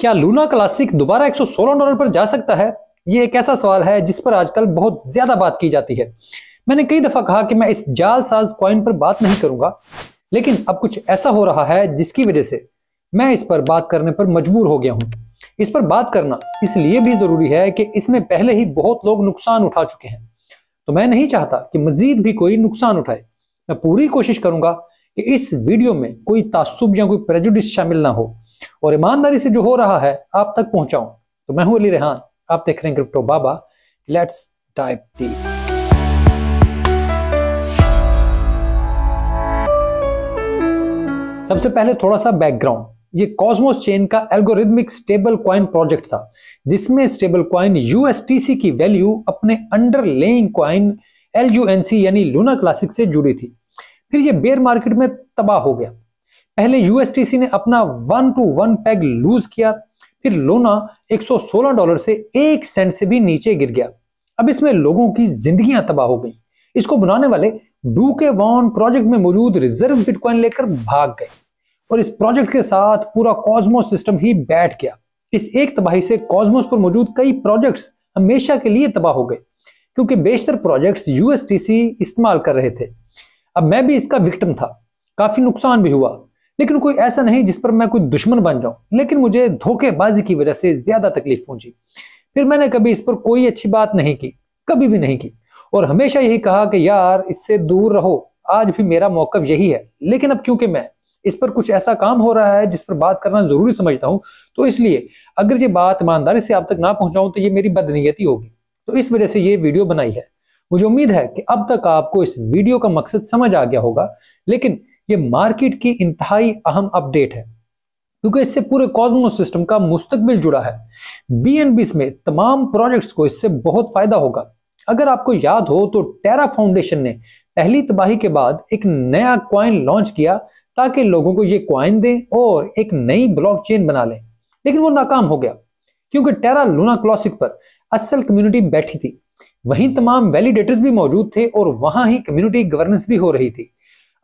क्या Luna classic दोबारा 116 dollar पर जा सकता है ये एक ऐसा सवाल है जिस पर आजकल बहुत ज्यादा बात की जाती है मैंने कई दफा कहा कि मैं इस जालसाज कॉइन पर बात नहीं करूंगा लेकिन अब कुछ ऐसा हो रहा है जिसकी वजह से मैं इस पर बात करने पर मजबूर हो गया हूं इस पर बात करना इसलिए भी जरूरी है कि इसमें पहले ही बहुत लोग नुकसान उठा चुके हैं तो मैं नहीं चाहता कि मजीद भी कोई नुकसान उठाए मैं पूरी कोशिश करूंगा कि इस वीडियो में कोई तासुब या कोई प्रेजुडिस शामिल ना हो और ईमानदारी से जो हो रहा है आप तक पहुंचाऊं तो मैं हूं अली रेहान आप देख रहे हैं crypto Baba let's dive deep सबसे पहले थोड़ा सा बैकग्राउंड ये कॉस्मोस चेन का एल्गोरिदमिक स्टेबल क्वाइन प्रोजेक्ट था जिसमें स्टेबल क्वाइन यूएसटीसी की वैल्यू अपने अंडर लेइंग क्वाइन एल यानी लूना क्लासिक से जुड़ी थी फिर ये बेयर मार्केट में तबाह हो गया पहले यूएसटीसी ने अपना one to one peg lose किया फिर लोना 116 डॉलर से एक सेंट से भी नीचे गिर गया अब इसमें लोगों की जिंदगियां तबाह हो गई इसको बनाने वाले डू के वॉन प्रोजेक्ट में मौजूद रिजर्व बिटकॉइन लेकर भाग गए और इस प्रोजेक्ट के साथ पूरा कॉस्मोस सिस्टम ही बैठ गया इस एक तबाही से कॉस्मोस पर मौजूद कई प्रोजेक्ट्स हमेशा के लिए तबाह हो गए क्योंकि बेशतर प्रोजेक्ट्स यूएसटीसी इस्तेमाल कर रहे थे अब मैं भी इसका विक्टिम था काफी नुकसान भी हुआ लेकिन कोई ऐसा नहीं जिस पर मैं कोई दुश्मन बन जाऊं लेकिन मुझे धोखेबाजी की वजह से ज्यादा तकलीफ पहुंची फिर मैंने कभी इस पर कोई अच्छी बात नहीं की कभी भी नहीं की और हमेशा यही कहा कि यार इससे दूर रहो आज भी मेरा मौकफ यही है लेकिन अब क्योंकि मैं इस पर कुछ ऐसा काम हो रहा है जिस पर बात करना जरूरी समझता हूं तो इसलिए अगर ये बात ईमानदारी से आप तक ना पहुंचाऊं तो ये मेरी बदनीयती होगी तो इस वजह से ये वीडियो बनाई है मुझे उम्मीद है कि अब तक आपको इस वीडियो का मकसद समझ आ गया होगा लेकिन ये मार्केट की इंतहाई अहम अपडेट है क्योंकि इससे पूरे कॉस्मोस सिस्टम का मुस्तकबिल जुड़ा है बी में तमाम प्रोजेक्ट्स को इससे बहुत फायदा होगा अगर आपको याद हो तो टेरा फाउंडेशन ने पहली तबाही के बाद एक नया क्वाइन लॉन्च किया ताकि लोगों को ये क्वाइन दें और एक नई ब्लॉकचेन बना लें लेकिन वो नाकाम हो गया क्योंकि टेरा लूना क्लॉसिक पर असल कम्युनिटी बैठी थी वहीं तमाम वैलिडेटर्स भी मौजूद थे और वहां ही कम्युनिटी गवर्नेंस भी हो रही थी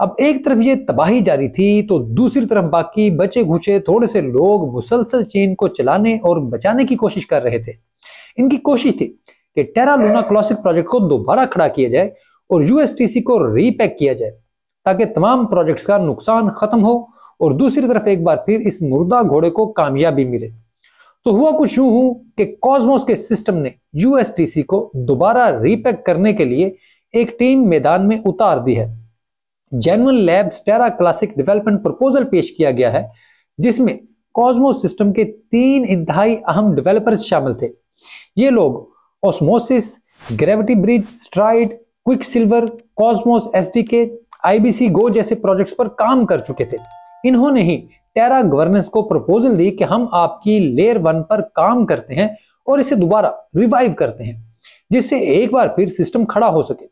अब एक तरफ ये तबाही जारी थी तो दूसरी तरफ बाकी बचे घुचे थोड़े से लोग मुसलसल चीन को चलाने और बचाने की कोशिश कर रहे थे इनकी कोशिश थी कि टेरा लूना क्लासिक प्रोजेक्ट को दोबारा खड़ा किया जाए और यूएसटीसी को रीपैक किया जाए ताकि तमाम प्रोजेक्ट्स का नुकसान खत्म हो और दूसरी तरफ एक बार फिर इस मुर्दा घोड़े को कामयाबी मिले तो हुआ कुछ यूं हूं कि कॉस्मोस के सिस्टम ने यूएसटीसी को दोबारा रीपैक करने के लिए एक टीम मैदान में उतार दी है जेनवन labs Terra classic development proposal पेश किया गया है जिसमें कॉस्मो सिस्टम के तीन इंतहाई अहम डेवलपर्स शामिल थे ये लोग Osmosis Gravity Bridge Stride Quicksilver Cosmos SDK IBC Go जैसे प्रोजेक्ट्स पर काम कर चुके थे इन्होंने ही टेरा गवर्नेंस को प्रपोजल दी कि हम आपकी लेयर वन पर काम करते हैं और इसे दोबारा रिवाइव करते हैं जिससे एक बार फिर सिस्टम खड़ा हो सके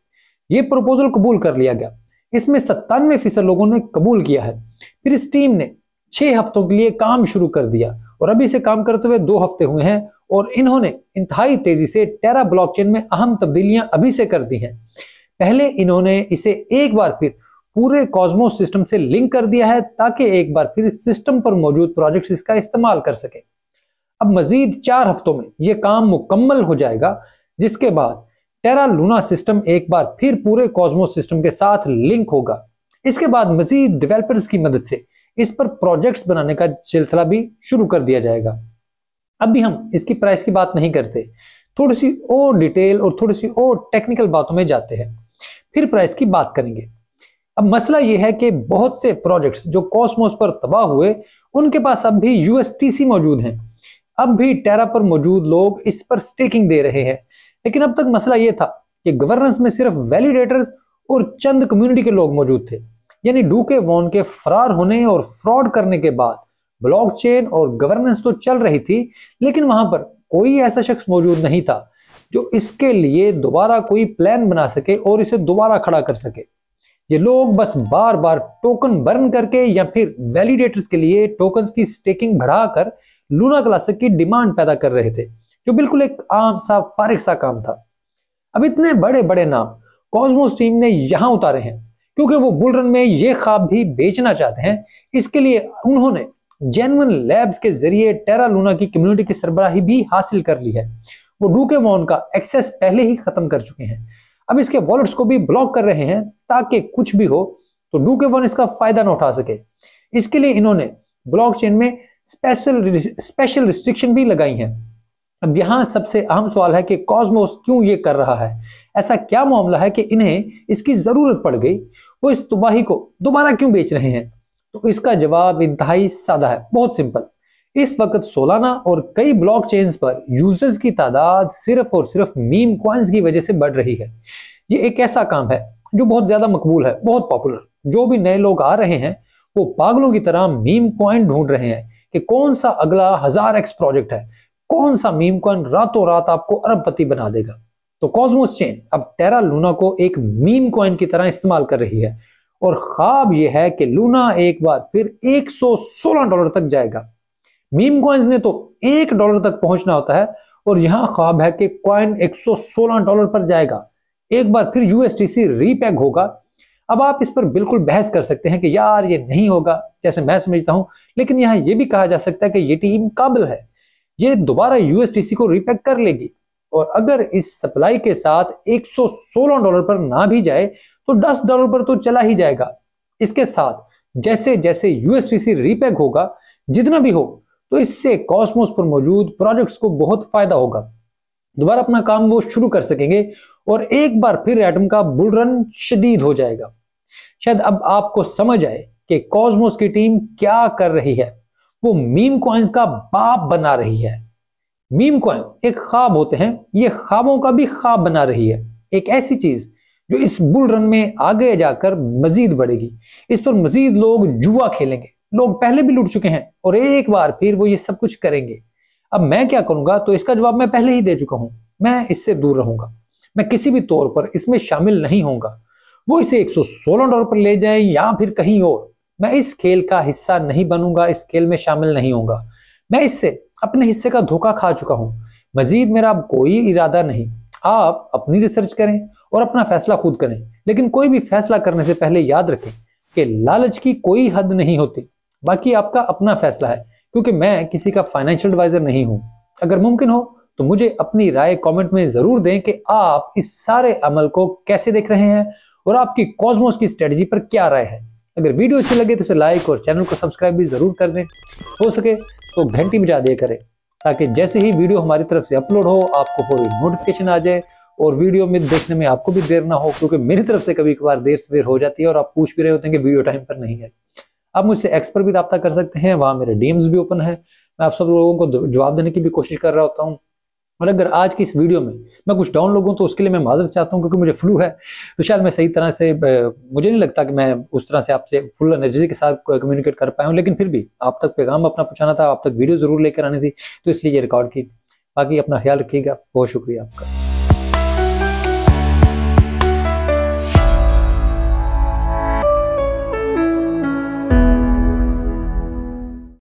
ये प्रपोजल कबूल कर लिया गया इसमें सत्तानवे फीसद लोगों ने कबूल किया है फिर इस टीम ने छह हफ्तों के लिए काम शुरू कर दिया और अभी से काम करते हुए दो हफ्ते हुए हैं और इन्होंने इंतहाई तेजी से टेरा ब्लॉकचेन में अहम तब्दीलियां अभी से कर दी हैं पहले इन्होंने इसे एक बार फिर पूरे कॉस्मो सिस्टम से लिंक कर दिया है ताकि एक बार फिर सिस्टम पर मौजूद प्रोजेक्ट इसका इस्तेमाल कर सके अब मजीद चार हफ्तों में यह काम मुकम्मल हो जाएगा जिसके बाद टेरा लूना सिस्टम एक बार फिर पूरे कॉस्मोस सिस्टम के साथ लिंक होगा इसके बाद मजीद डेवलपर्स की मदद से इस पर प्रोजेक्ट्स बनाने का सिलसिला भी शुरू कर दिया जाएगा अभी हम इसकी प्राइस की बात नहीं करते थोड़ी सी और डिटेल और थोड़ी सी और टेक्निकल बातों में जाते हैं फिर प्राइस की बात करेंगे अब मसला यह है कि बहुत से प्रोजेक्ट्स जो कॉस्मोस पर तबाह हुए उनके पास अब भी यूएसटीसी मौजूद हैं अब भी टेरा पर मौजूद लोग इस पर स्टेकिंग दे रहे हैं लेकिन अब तक मसला यह था कि गवर्नेंस में सिर्फ वैलिडेटर्स और चंद कम्युनिटी के लोग मौजूद थे यानी डूके वॉन के फरार होने और फ्रॉड करने के बाद ब्लॉकचेन और गवर्नेंस तो चल रही थी लेकिन वहां पर कोई ऐसा शख्स मौजूद नहीं था जो इसके लिए दोबारा कोई प्लान बना सके और इसे दोबारा खड़ा कर सके ये लोग बस बार बार टोकन बर्न करके या फिर वैलिडेटर्स के लिए टोकन की स्टेकिंग बढ़ाकर लूना क्लासिक की डिमांड पैदा कर रहे थे जो बिल्कुल एक आम सा फारिक सा काम था अब इतने बड़े बड़े नाम कॉस्मोस टीम ने यहां उतारे हैं क्योंकि वो बुलरन में ये खाब भी बेचना चाहते हैं इसके लिए उन्होंने जेनवन लैब्स के जरिए टेरा लूना की कम्युनिटी की सरबराही भी हासिल कर ली है वो डूके मॉन का एक्सेस पहले ही खत्म कर चुके हैं अब इसके वॉलेट्स को भी ब्लॉक कर रहे हैं ताकि कुछ भी हो तो डूके वन इसका फायदा ना उठा सके इसके लिए इन्होंने ब्लॉक में स्पेशल स्पेशल रिस्ट्रिक्शन भी लगाई हैं अब यहाँ सबसे अहम सवाल है कि कॉस्मोस क्यों ये कर रहा है ऐसा क्या मामला है कि इन्हें इसकी ज़रूरत पड़ गई वो इस तबाही को दोबारा क्यों बेच रहे हैं तो इसका जवाब इंतहाई सादा है बहुत सिंपल इस वक्त सोलाना और कई ब्लॉक चेन्स पर यूजर्स की तादाद सिर्फ और सिर्फ मीम क्वाइंस की वजह से बढ़ रही है ये एक ऐसा काम है जो बहुत ज़्यादा मकबूल है बहुत पॉपुलर जो भी नए लोग आ रहे हैं वो पागलों की तरह मीम क्वाइन ढूंढ रहे हैं कि कौन सा अगला हजार एक्स प्रोजेक्ट है कौन सा मीम कॉइन रातों रात आपको अरबपति बना देगा तो कॉस्मोस चेन अब टेरा लूना को एक मीम कॉइन की तरह इस्तेमाल कर रही है और खाब यह है कि लूना एक बार फिर 116 डॉलर तक जाएगा मीम कॉइन्स ने तो एक डॉलर तक पहुंचना होता है और यहां ख्वाब है कि कॉइन 116 डॉलर पर जाएगा एक बार फिर यूएसटीसी रीपैक होगा अब आप इस पर बिल्कुल बहस कर सकते हैं कि यार ये नहीं होगा जैसे मैं समझता हूं लेकिन यहां यह भी कहा जा सकता है कि ये टीम काबिल है ये दोबारा यूएसटीसी को रिपेक कर लेगी और अगर इस सप्लाई के साथ 116 डॉलर पर ना भी जाए तो 10 डॉलर पर तो चला ही जाएगा इसके साथ जैसे जैसे यूएसटीसी रिपेक होगा जितना भी हो तो इससे कॉस्मोस पर मौजूद प्रोजेक्ट्स को बहुत फायदा होगा दोबारा अपना काम वो शुरू कर सकेंगे और एक बार फिर एटम का बुल रन शदीद हो जाएगा शायद अब आपको समझ आए कि कॉस्मोस की टीम क्या कर रही है वो मीम कॉइन्स का बाप बना रही है मीम कॉइन एक ख्वाब होते हैं ये ख्वाबों का भी ख्वाब बना रही है एक ऐसी चीज जो इस बुल रन में आगे जाकर मजीद बढ़ेगी इस पर मजीद लोग जुआ खेलेंगे लोग पहले भी लुट चुके हैं और एक बार फिर वो ये सब कुछ करेंगे अब मैं क्या करूंगा तो इसका जवाब मैं पहले ही दे चुका हूं मैं इससे दूर रहूंगा मैं किसी भी तौर पर इसमें शामिल नहीं होगा वो इसे 116 डॉलर पर ले जाए या फिर कहीं और मैं इस खेल का हिस्सा नहीं बनूंगा इस खेल में शामिल नहीं होगा मैं इससे अपने हिस्से का धोखा खा चुका हूं मजीद मेरा कोई इरादा नहीं आप अपनी रिसर्च करें और अपना फैसला खुद करें लेकिन कोई भी फैसला करने से पहले याद रखें कि लालच की कोई हद नहीं होती बाकी आपका अपना फैसला है क्योंकि मैं किसी का फाइनेंशियल एडवाइजर नहीं हूं अगर मुमकिन हो तो मुझे अपनी राय कमेंट में जरूर दें कि आप इस सारे अमल को कैसे देख रहे हैं और आपकी कॉस्मोस की स्ट्रेटजी पर क्या राय है अगर वीडियो अच्छी लगे तो इसे लाइक और चैनल को सब्सक्राइब भी ज़रूर कर दें हो सके तो घंटी बजा दिया करें ताकि जैसे ही वीडियो हमारी तरफ से अपलोड हो आपको फोरी नोटिफिकेशन आ जाए और वीडियो में देखने में आपको भी देर ना हो क्योंकि मेरी तरफ से कभी कभार देर सवेर हो जाती है और आप पूछ भी रहे होते हैं कि वीडियो टाइम पर नहीं है आप मुझसे एक्सपर्ट भी रब्ता कर सकते हैं वहाँ मेरे डीम्स भी ओपन है मैं आप सब लोगों को जवाब देने की भी कोशिश कर रहा होता हूँ और अगर आज की इस वीडियो में मैं कुछ डाउन लोगों तो उसके लिए मैं माजर चाहता हूँ क्योंकि मुझे फ्लू है तो शायद मैं सही तरह से मुझे नहीं लगता कि मैं उस तरह से आपसे फुल एनर्जी के साथ कम्युनिकेट कर पाया हूँ लेकिन फिर भी आप तक पैगाम अपना पहुँचाना था आप तक वीडियो ज़रूर लेकर आनी थी तो इसलिए ये रिकॉर्ड की बाकी अपना ख्याल रखिएगा बहुत शुक्रिया आपका